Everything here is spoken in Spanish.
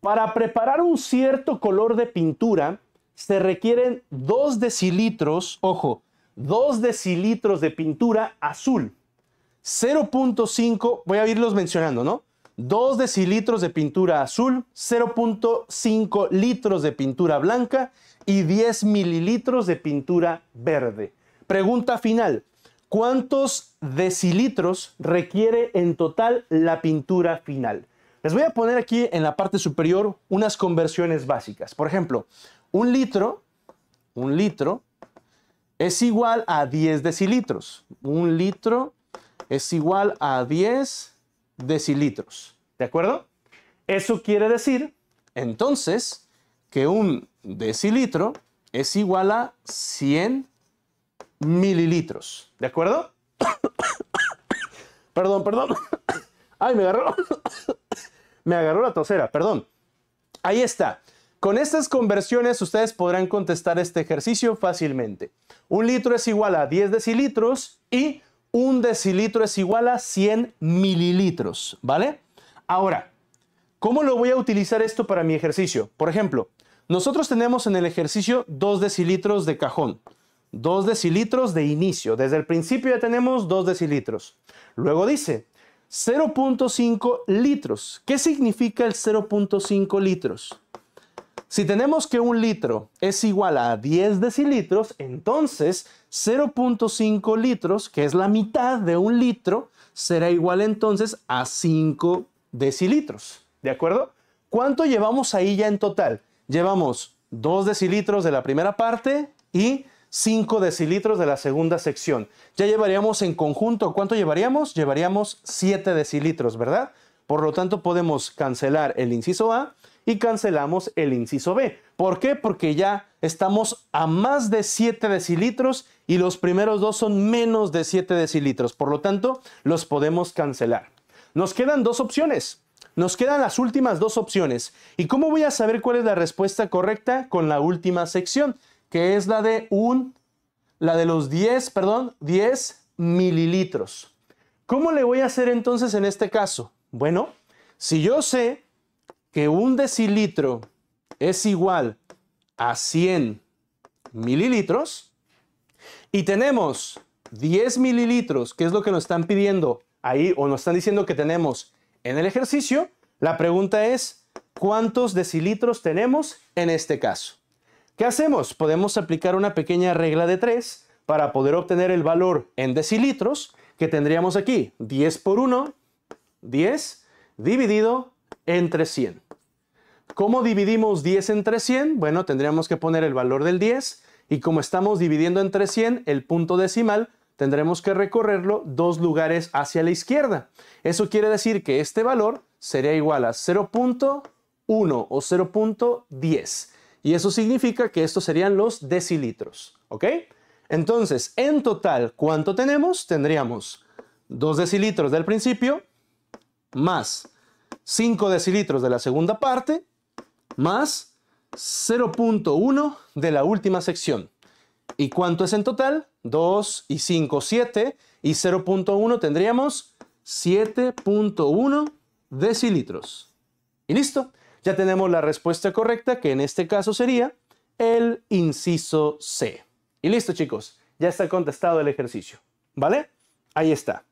Para preparar un cierto color de pintura se requieren 2 decilitros, ojo, 2 decilitros de pintura azul. 0.5, voy a irlos mencionando, ¿no? 2 decilitros de pintura azul, 0.5 litros de pintura blanca y 10 mililitros de pintura verde. Pregunta final, ¿cuántos decilitros requiere en total la pintura final? Les voy a poner aquí en la parte superior unas conversiones básicas. Por ejemplo, un litro, un litro es igual a 10 decilitros. Un litro es igual a 10 decilitros. ¿De acuerdo? Eso quiere decir, entonces, que un decilitro es igual a 100 mililitros. ¿De acuerdo? perdón, perdón. Ay, me agarró. Me agarró la tosera, perdón. Ahí está. Con estas conversiones ustedes podrán contestar este ejercicio fácilmente. Un litro es igual a 10 decilitros y un decilitro es igual a 100 mililitros, ¿vale? Ahora, ¿cómo lo voy a utilizar esto para mi ejercicio? Por ejemplo, nosotros tenemos en el ejercicio 2 decilitros de cajón, 2 decilitros de inicio. Desde el principio ya tenemos 2 decilitros. Luego dice, 0.5 litros. ¿Qué significa el 0.5 litros? Si tenemos que un litro es igual a 10 decilitros, entonces 0.5 litros, que es la mitad de un litro, será igual entonces a 5 decilitros. ¿De acuerdo? ¿Cuánto llevamos ahí ya en total? Llevamos 2 decilitros de la primera parte y 5 decilitros de la segunda sección. Ya llevaríamos en conjunto, ¿cuánto llevaríamos? Llevaríamos 7 decilitros, ¿verdad? Por lo tanto, podemos cancelar el inciso A y cancelamos el inciso B. ¿Por qué? Porque ya estamos a más de 7 decilitros y los primeros dos son menos de 7 decilitros. Por lo tanto, los podemos cancelar. Nos quedan dos opciones. Nos quedan las últimas dos opciones. ¿Y cómo voy a saber cuál es la respuesta correcta con la última sección? que es la de un, la de los 10, perdón, 10 mililitros. ¿Cómo le voy a hacer entonces en este caso? Bueno, si yo sé que un decilitro es igual a 100 mililitros y tenemos 10 mililitros, que es lo que nos están pidiendo ahí o nos están diciendo que tenemos en el ejercicio, la pregunta es, ¿cuántos decilitros tenemos en este caso? ¿Qué hacemos? Podemos aplicar una pequeña regla de 3 para poder obtener el valor en decilitros que tendríamos aquí. 10 por 1, 10, dividido entre 100. ¿Cómo dividimos 10 entre 100? Bueno, tendríamos que poner el valor del 10 y como estamos dividiendo entre 100 el punto decimal, tendremos que recorrerlo dos lugares hacia la izquierda. Eso quiere decir que este valor sería igual a 0.1 o 0.10 y eso significa que estos serían los decilitros, ¿ok? Entonces, en total, ¿cuánto tenemos? Tendríamos 2 decilitros del principio más 5 decilitros de la segunda parte más 0.1 de la última sección. ¿Y cuánto es en total? 2 y 5, 7 y 0.1 tendríamos 7.1 decilitros. Y listo. Ya tenemos la respuesta correcta, que en este caso sería el inciso C. Y listo, chicos, ya está contestado el ejercicio. ¿Vale? Ahí está.